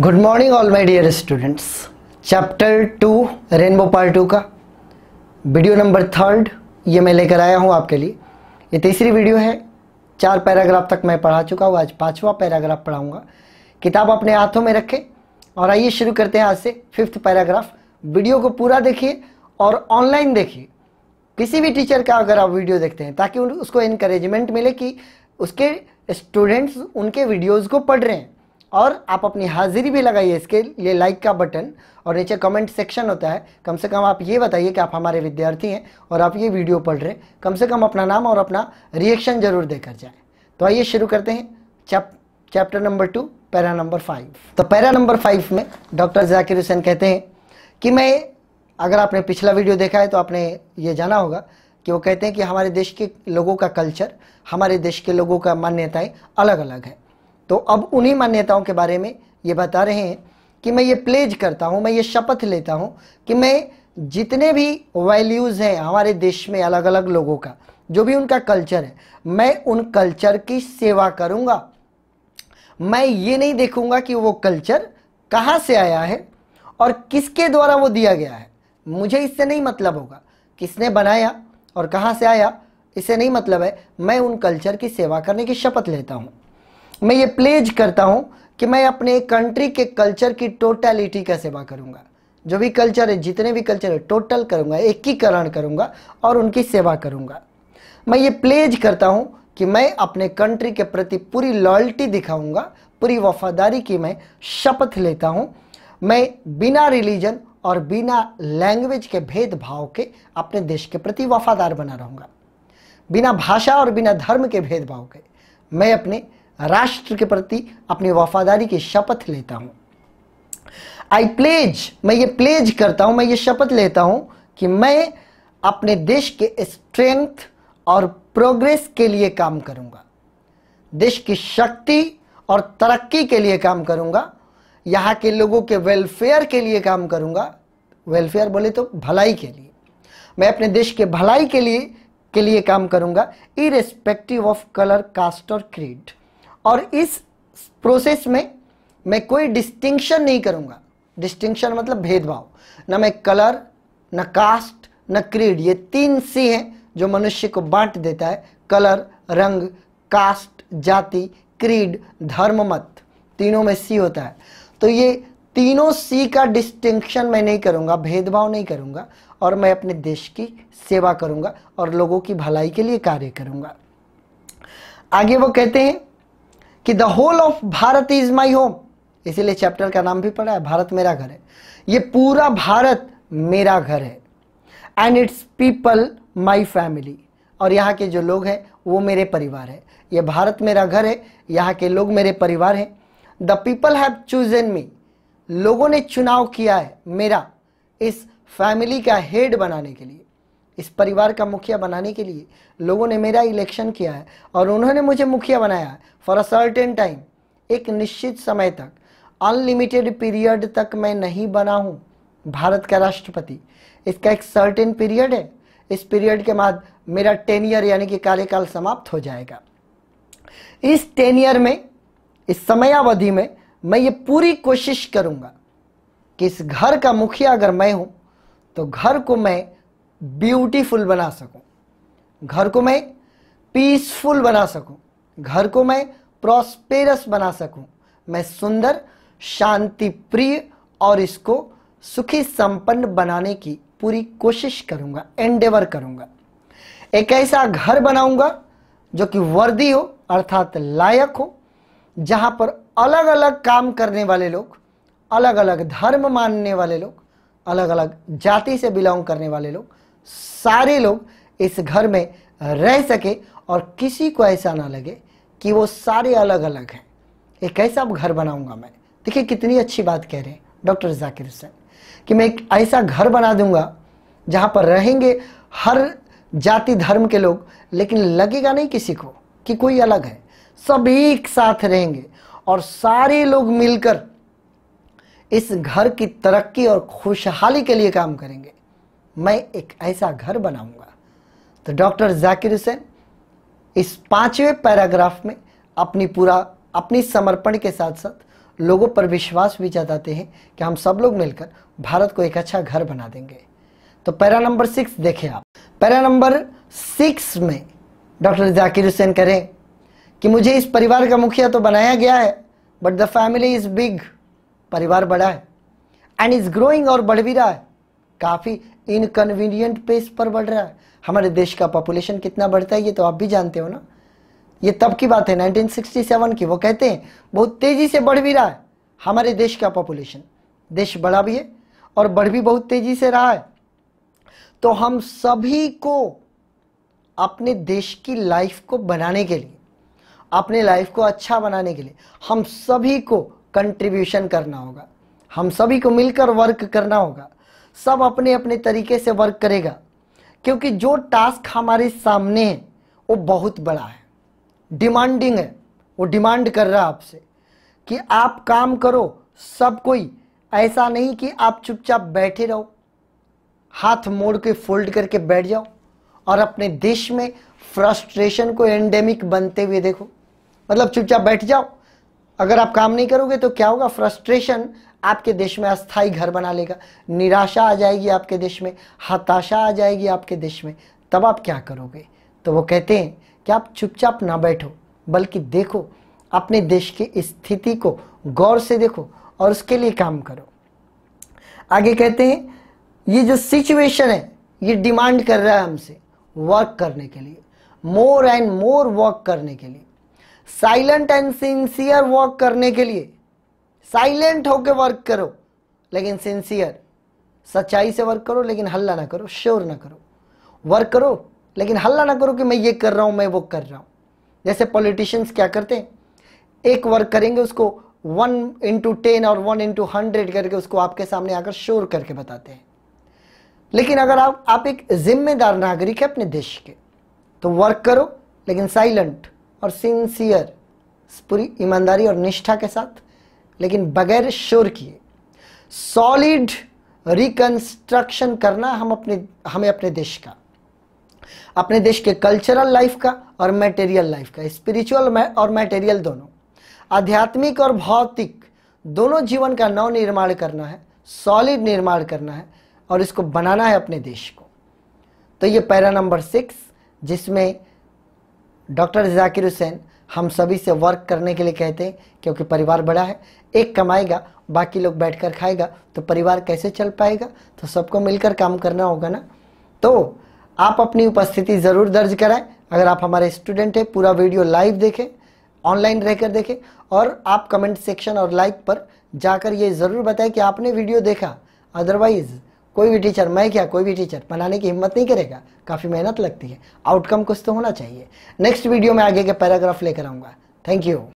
good morning all my dear students chapter two rainbow part two का video number third ये मैं लेकर आया हूँ आपके लिए ये तीसरी वीडियो है चार पैराग्राफ तक मैं पढ़ा चुका हूँ आज पाँचवा पैराग्राफ पढ़ाऊँगा किताब अपने हाथों में रखें और आइए शुरू करते हैं आज से फिफ्थ पैराग्राफ वीडियो को पूरा देखिए और ऑनलाइन देखिए किसी भी टीचर का अगर आप वीडियो देखते हैं ताकि उसको इनक्रेजमेंट मिले कि उसके स्टूडेंट्स उनके वीडियोज़ को पढ़ रहे हैं और आप अपनी हाजिरी भी लगाइए इसके लिए लाइक का बटन और नीचे कमेंट सेक्शन होता है कम से कम आप ये बताइए कि आप हमारे विद्यार्थी हैं और आप ये वीडियो पढ़ रहे हैं कम से कम अपना नाम और अपना रिएक्शन जरूर देकर जाए तो आइए शुरू करते हैं chap chapter number two para number five तो पैरा नंबर फाइव में डॉक्टर जाकिर हुसैन कहते हैं कि मैं अगर आपने पिछला वीडियो देखा है तो आपने ये जाना होगा कि वो कहते हैं कि हमारे देश के लोगों का कल्चर हमारे देश के लोगों का मान्यताएं अलग अलग है तो अब उन्हीं मान्यताओं के बारे में ये बता रहे हैं कि मैं ये प्लेज करता हूँ मैं ये शपथ लेता हूँ कि मैं जितने भी वैल्यूज़ हैं हमारे देश में अलग अलग लोगों का जो भी उनका कल्चर है मैं उन कल्चर की सेवा करूँगा मैं ये नहीं देखूँगा कि वो कल्चर कहाँ से आया है और किसके द्वारा वो दिया गया है मुझे इससे नहीं मतलब होगा किसने बनाया और कहाँ से आया इससे नहीं मतलब है मैं उन कल्चर की सेवा करने की शपथ लेता हूँ मैं ये प्लेज करता हूँ कि मैं अपने कंट्री के कल्चर की टोटलिटी का सेवा करूँगा जो भी कल्चर है जितने भी कल्चर है टोटल करूँगा एकीकरण करूँगा और उनकी सेवा करूँगा मैं ये प्लेज करता हूँ कि मैं अपने कंट्री के प्रति पूरी लॉयल्टी दिखाऊंगा पूरी वफादारी की मैं शपथ लेता हूँ मैं बिना रिलीजन और बिना लैंग्वेज के भेदभाव के अपने देश के प्रति वफादार बना रहूँगा बिना भाषा और बिना धर्म के भेदभाव के मैं अपने राष्ट्र के प्रति अपनी वफादारी की शपथ लेता हूं आई प्लेज मैं ये प्लेज करता हूं मैं ये शपथ लेता हूं कि मैं अपने देश के स्ट्रेंथ और प्रोग्रेस के लिए काम करूंगा देश की शक्ति और तरक्की के लिए काम करूंगा यहाँ के लोगों के वेलफेयर के लिए काम करूंगा वेलफेयर बोले तो भलाई के लिए मैं अपने देश के भलाई के लिए के लिए काम करूंगा इरेस्पेक्टिव ऑफ कलर कास्ट और क्रीड और इस प्रोसेस में मैं कोई डिस्टिंक्शन नहीं करूँगा डिस्टिंक्शन मतलब भेदभाव न मैं कलर न कास्ट न क्रीड ये तीन सी हैं जो मनुष्य को बांट देता है कलर रंग कास्ट जाति क्रीड धर्म मत तीनों में सी होता है तो ये तीनों सी का डिस्टिंक्शन मैं नहीं करूँगा भेदभाव नहीं करूँगा और मैं अपने देश की सेवा करूँगा और लोगों की भलाई के लिए कार्य करूँगा आगे वो कहते हैं कि the whole of Bharat is my home इसीलिए चैप्टर का नाम भी पड़ा है भारत मेरा घर है ये पूरा भारत मेरा घर है and it's people my family और यहाँ के जो लोग हैं वो मेरे परिवार है ये भारत मेरा घर है यहाँ के लोग मेरे परिवार हैं the people have chosen me लोगों ने चुनाव किया है मेरा इस फैमिली का हेड बनाने के लिए इस परिवार का मुखिया बनाने के लिए लोगों ने मेरा इलेक्शन किया है और उन्होंने मुझे मुखिया बनाया है फॉर अ सर्टेन टाइम एक निश्चित समय तक अनलिमिटेड पीरियड तक मैं नहीं बना हूँ भारत का राष्ट्रपति इसका एक सर्टेन पीरियड है इस पीरियड के बाद मेरा टेन ईयर यानी कि कार्यकाल समाप्त हो जाएगा इस टेन ईयर में इस समयावधि में मैं ये पूरी कोशिश करूँगा कि इस घर का मुखिया अगर मैं हूँ तो घर को मैं ब्यूटीफुल बना सकूं घर को मैं पीसफुल बना सकूं घर को मैं प्रॉस्पेरस बना सकूं मैं सुंदर शांति प्रिय और इसको सुखी संपन्न बनाने की पूरी कोशिश करूंगा एंडेवर करूंगा एक ऐसा घर बनाऊंगा जो कि वर्दी हो अर्थात लायक हो जहां पर अलग अलग काम करने वाले लोग अलग अलग धर्म मानने वाले लोग अलग अलग जाति से बिलोंग करने वाले लोग सारे लोग इस घर में रह सके और किसी को ऐसा ना लगे कि वो सारे अलग अलग हैं एक ऐसा घर बनाऊंगा मैं देखिए कितनी अच्छी बात कह रहे हैं डॉक्टर जाकिर हुसैन कि मैं एक ऐसा घर बना दूंगा जहाँ पर रहेंगे हर जाति धर्म के लोग लेकिन लगेगा नहीं किसी को कि कोई अलग है सब एक साथ रहेंगे और सारे लोग मिलकर इस घर की तरक्की और खुशहाली के लिए काम करेंगे मैं एक ऐसा घर बनाऊंगा तो डॉक्टर जाकिर हुसैन इस पांचवें पैराग्राफ में अपनी पूरा अपनी समर्पण के साथ साथ लोगों पर विश्वास भी जताते हैं कि हम सब लोग मिलकर भारत को एक अच्छा घर बना देंगे तो पैरा नंबर सिक्स देखें आप पैरा नंबर सिक्स में डॉक्टर जाकिर हुसैन करें कि मुझे इस परिवार का मुखिया तो बनाया गया है but the family is big परिवार बड़ा है एंड इज ग्रोइंग और बढ़ भी रहा है काफ़ी इनकन्वीनियंट पेस पर बढ़ रहा है हमारे देश का पॉपुलेशन कितना बढ़ता है ये तो आप भी जानते हो ना ये तब की बात है 1967 की वो कहते हैं बहुत तेज़ी से बढ़ भी रहा है हमारे देश का पॉपुलेशन देश बड़ा भी है और बढ़ भी बहुत तेज़ी से रहा है तो हम सभी को अपने देश की लाइफ को बनाने के लिए अपने लाइफ को अच्छा बनाने के लिए हम सभी को कंट्रीब्यूशन करना होगा हम सभी को मिलकर वर्क करना होगा सब अपने अपने तरीके से वर्क करेगा क्योंकि जो टास्क हमारे सामने है वो बहुत बड़ा है डिमांडिंग है वो डिमांड कर रहा है आपसे कि आप काम करो सब कोई ऐसा नहीं कि आप चुपचाप बैठे रहो हाथ मोड़ के फोल्ड करके बैठ जाओ और अपने देश में फ्रस्ट्रेशन को एंडेमिक बनते हुए देखो मतलब चुपचाप बैठ जाओ अगर आप काम नहीं करोगे तो क्या होगा फ्रस्ट्रेशन आपके देश में अस्थाई घर बना लेगा निराशा आ जाएगी आपके देश में हताशा आ जाएगी आपके देश में तब आप क्या करोगे तो वो कहते हैं कि आप चुपचाप ना बैठो बल्कि देखो अपने देश की स्थिति को गौर से देखो और उसके लिए काम करो आगे कहते हैं ये जो सिचुएशन है ये डिमांड कर रहा है हमसे वर्क करने के लिए मोर एंड मोर वर्क करने के लिए साइलेंट एंड सिंसियर वर्क करने के लिए साइलेंट होकर वर्क करो लेकिन सिंसियर सच्चाई से वर्क करो लेकिन हल्ला ना करो श्योर ना करो वर्क करो लेकिन हल्ला ना करो कि मैं ये कर रहा हूँ मैं वो कर रहा हूँ जैसे पॉलिटिशियंस क्या करते हैं एक वर्क करेंगे उसको वन इंटू टेन और वन इंटू हंड्रेड करके उसको आपके सामने आकर श्योर करके बताते हैं लेकिन अगर आप आप एक जिम्मेदार नागरिक है अपने देश के तो वर्क करो लेकिन साइलेंट और सिंसियर पूरी ईमानदारी और निष्ठा के साथ लेकिन बगैर शोर किए सॉलिड रिकंस्ट्रक्शन करना हम अपने हमें अपने देश का अपने देश के कल्चरल लाइफ का और मेटेरियल लाइफ का स्पिरिचुअल और मैटेरियल दोनों आध्यात्मिक और भौतिक दोनों जीवन का नव निर्माण करना है सॉलिड निर्माण करना है और इसको बनाना है अपने देश को तो ये पैरा नंबर सिक्स जिसमें डॉक्टर जाकिर हुसैन हम सभी से वर्क करने के लिए कहते हैं क्योंकि परिवार बड़ा है एक कमाएगा बाकी लोग बैठकर खाएगा तो परिवार कैसे चल पाएगा तो सबको मिलकर काम करना होगा ना तो आप अपनी उपस्थिति ज़रूर दर्ज कराएं अगर आप हमारे स्टूडेंट हैं पूरा वीडियो लाइव देखें ऑनलाइन रहकर देखें और आप कमेंट सेक्शन और लाइक पर जाकर ये ज़रूर बताएं कि आपने वीडियो देखा अदरवाइज़ कोई भी टीचर मैं क्या कोई भी टीचर बनाने की हिम्मत नहीं करेगा काफ़ी मेहनत लगती है आउटकम कुछ तो होना चाहिए नेक्स्ट वीडियो में आगे के पैराग्राफ लेकर आऊँगा थैंक यू